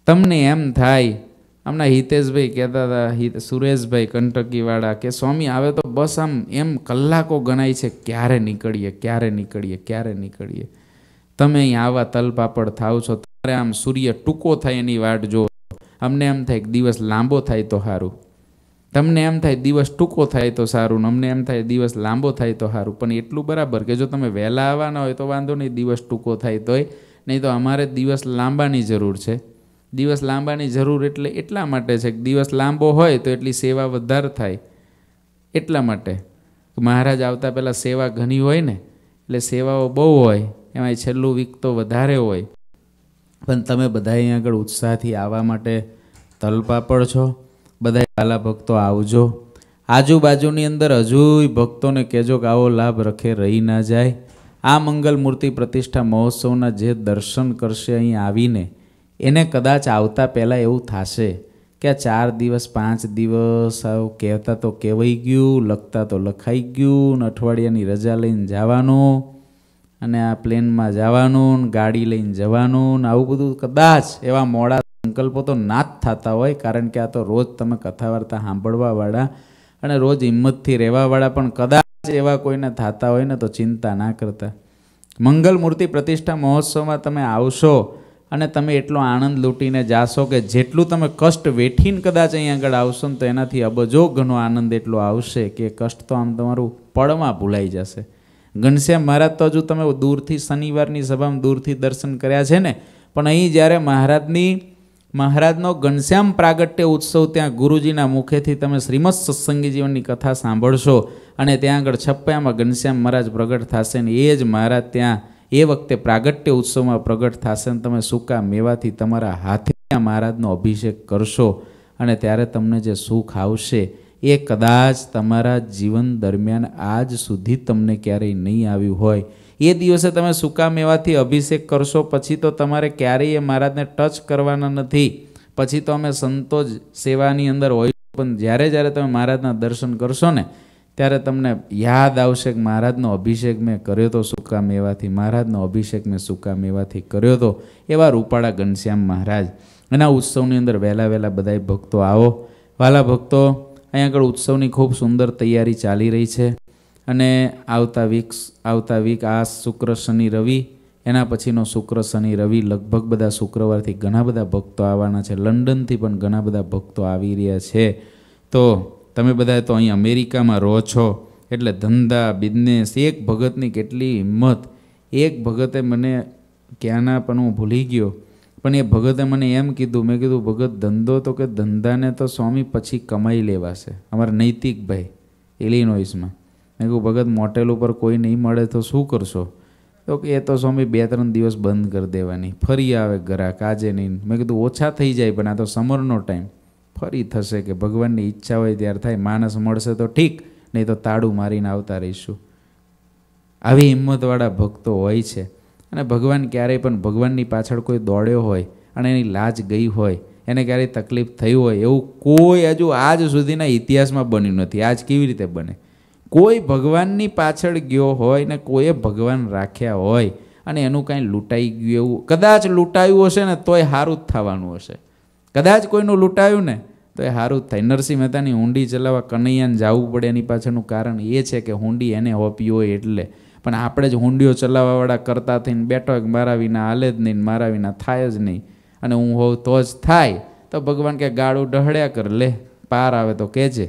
તમને એમ થાય હમણાં હિતેશભાઈ કહેતા હતા સુરેશભાઈ કંટકીવાળા કે સ્વામી આવે તો બસ આમ એમ કલાકો ગણાય છે ક્યારે નીકળીએ ક્યારે નીકળીએ ક્યારે નીકળીએ તમે અહીં આવા તલપાપડ થાવ છો ત્યારે આમ સૂર્ય ટૂંકો થાય એની વાટ જો અમને એમ થાય કે દિવસ લાંબો થાય તો સારું તમને એમ થાય દિવસ ટૂંકો થાય તો સારું અમને એમ થાય દિવસ લાંબો થાય તો સારું પણ એટલું બરાબર કે જો તમે વહેલા આવવાના હોય તો વાંધો નહીં દિવસ ટૂંકો થાય તોય નહીં તો અમારે દિવસ લાંબાની જરૂર છે દિવસ લાંબાની જરૂર એટલે એટલા માટે છે કે દિવસ લાંબો હોય તો એટલી સેવા વધારે થાય એટલા માટે મહારાજ આવતા પહેલાં સેવા ઘણી હોય ને એટલે સેવાઓ બહુ હોય એમાં છેલ્લું વીક તો વધારે હોય પણ તમે બધા અહીં આગળ ઉત્સાહથી આવવા માટે તલપાપડ છો બધા વાલા ભક્તો આવજો આજુબાજુની અંદર હજુય ભક્તોને કહેજો કે આવો લાભ રખે રહી ના જાય આ મંગલ મૂર્તિ પ્રતિષ્ઠા મહોત્સવના જે દર્શન કરશે અહીં આવીને એને કદાચ આવતા પહેલાં એવું થશે કે ચાર દિવસ પાંચ દિવસ આવું કહેતા તો કહેવાઈ ગયું લખતા તો લખાઈ ગયું ને અઠવાડિયાની રજા લઈને જવાનું અને આ પ્લેનમાં જવાનું ગાડી લઈને જવાનું ને આવું બધું કદાચ એવા મોડા સંકલ્પો તો ના જ થતા હોય કારણ કે આ તો રોજ તમે કથા વાર્તા સાંભળવાવાળા અને રોજ હિંમતથી રહેવાવાળા પણ કદાચ એવા કોઈને થતા હોય ને તો ચિંતા ના કરતા મંગલમૂર્તિ પ્રતિષ્ઠા મહોત્સવમાં તમે આવશો અને તમે એટલો આનંદ લૂંટીને જાશો કે જેટલું તમે કષ્ટ વેઠીને કદાચ અહીં આગળ આવશો ને તો એનાથી અબજો ઘણો આનંદ એટલો આવશે કે કષ્ટ તો આમ તમારું પળમાં ભૂલાઈ જશે ઘનશ્યામ મહારાજ તો હજુ તમે દૂરથી શનિવારની સભામાં દૂરથી દર્શન કર્યા છે ને પણ અહીં જ્યારે મહારાજની મહારાજનો ઘનશ્યામ પ્રાગટ્ય ઉત્સવ ત્યાં ગુરુજીના મુખેથી તમે શ્રીમદ સત્સંગી જીવનની કથા સાંભળશો અને ત્યાં આગળ છપ્પામાં ઘનશ્યામ મહારાજ પ્રગટ થશે ને એ જ મહારાજ ત્યાં એ વખતે પ્રાગટ્ય ઉત્સવમાં પ્રગટ થશે ને તમે સૂકા મેવાથી તમારા હાથે મહારાજનો અભિષેક કરશો અને ત્યારે તમને જે સુખ આવશે એ કદાચ તમારા જીવન દરમિયાન આજ સુધી તમને ક્યારેય નહીં આવ્યું હોય એ દિવસે તમે સૂકા મેવાથી અભિષેક કરશો પછી તો તમારે ક્યારેય એ મહારાજને ટચ કરવાના નથી પછી તો અમે સંતો જ સેવાની અંદર હોય પણ જ્યારે જ્યારે તમે મહારાજના દર્શન કરશો ને ત્યારે તમને યાદ આવશે કે મહારાજનો અભિષેક મેં કર્યો હતો સૂકા મેવાથી મહારાજનો અભિષેક મેં સૂકા મેવાથી કર્યો હતો એવા રૂપાળા ઘનશ્યામ મહારાજ એના ઉત્સવની અંદર વહેલા વહેલા બધાય ભક્તો આવો વાલા ભક્તો અહીંયા આગળ ઉત્સવની ખૂબ સુંદર તૈયારી ચાલી રહી છે અને આવતા વીક આવતા વીક આ શુક્ર શનિ રવિ એના પછીનો શુક્ર શનિ રવિ લગભગ બધા શુક્રવારથી ઘણા બધા ભક્તો આવવાના છે લંડનથી પણ ઘણા બધા ભક્તો આવી રહ્યા છે તો તમે બધા તો અહીં અમેરિકામાં રહો છો એટલે ધંધા બિઝનેસ એક ભગતની કેટલી હિંમત એક ભગતે મને ક્યાંના પણ હું ભૂલી ગયો પણ એ ભગતે મને એમ કીધું મેં કીધું ભગત ધંધો તો કે ધંધાને તો સ્વામી પછી કમાઈ લેવાશે અમારા નૈતિકભાઈ ઇલિનોઇસમાં મેં કહ્યું ભગત મોટેલ ઉપર કોઈ નહીં મળે તો શું કરશો તો કે એ તો સ્વામી બે ત્રણ દિવસ બંધ કરી દેવાની ફરી આવે ગ્રાહક આજે નહીં મેં કીધું ઓછા થઈ જાય પણ આ તો સમરનો ટાઈમ ફરી થશે કે ભગવાનની ઈચ્છા હોય ત્યારે થાય માણસ મળશે તો ઠીક નહીં તો તાળું મારીને આવતા રહીશું આવી હિંમતવાળા ભક્તો હોય છે અને ભગવાન ક્યારેય પણ ભગવાનની પાછળ કોઈ દોડ્યો હોય અને એની લાજ ગઈ હોય એને ક્યારેય તકલીફ થઈ હોય એવું કોઈ હજુ આજ સુધીના ઇતિહાસમાં બન્યું નથી આજ કેવી રીતે બને કોઈ ભગવાનની પાછળ ગયો હોય ને કોઈએ ભગવાન રાખ્યા હોય અને એનું કાંઈ લૂંટાઈ ગયું એવું કદાચ લૂંટાયું હશે ને તોય સારું જ થવાનું હશે કદાચ કોઈનું લૂંટાયું ને તો એ સારું જ થાય નરસિંહ મહેતાની હુંડી ચલાવવા કનૈયાને જવું પડે એની પાછળનું કારણ એ છે કે હુંડી એને હોપી હોય એટલે પણ આપણે જ હુંડીઓ ચલાવવાવાળા કરતા થઈને બેઠો કે મારા વિના હાલે જ નહીં મારા વિના થાય જ નહીં અને હું હોઉં તો જ થાય તો ભગવાન કે ગાળું ડહળ્યા કર લે પાર આવે તો કહેજે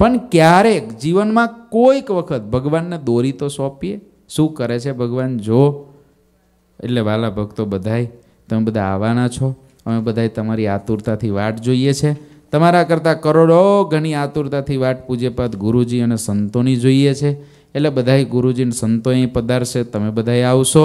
પણ ક્યારેક જીવનમાં કોઈક વખત ભગવાનને દોરી તો સોંપીએ શું કરે છે ભગવાન જો એટલે વાલા ભક્તો બધાય તમે બધા આવવાના છો અમે બધાય તમારી આતુરતાથી વાટ જોઈએ છે તમારા કરતાં કરોડો ઘણી આતુરતાથી વાટ પૂજ્યપાદ ગુરુજી અને સંતોની જોઈએ છે એટલે બધાય ગુરુજી અને સંતો અહીં પધારશે તમે બધાય આવશો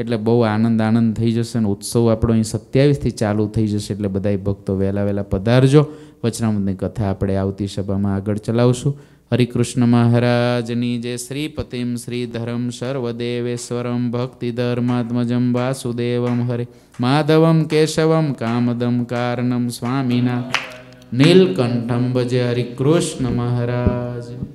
એટલે બહુ આનંદ આનંદ થઈ જશે અને ઉત્સવ આપણો અહીં સત્યાવીસથી ચાલુ થઈ જશે એટલે બધાય ભક્તો વહેલા વહેલા પધારજો વચનામૃતની કથા આપણે આવતી સભામાં આગળ ચલાવશું હરિકૃષ્ણ મહારાજની જે શ્રીપતિમ પતિમ શ્રી ધરમ સર્વદેવેશ્વરમ ભક્તિ ધર્માત્મજમ વાસુદેવમ હરે માધવમ કેશવમ કામદમ કારણમ સ્વામીના નીલકંઠમ ભજે હરિકૃષ્ણ મહારાજ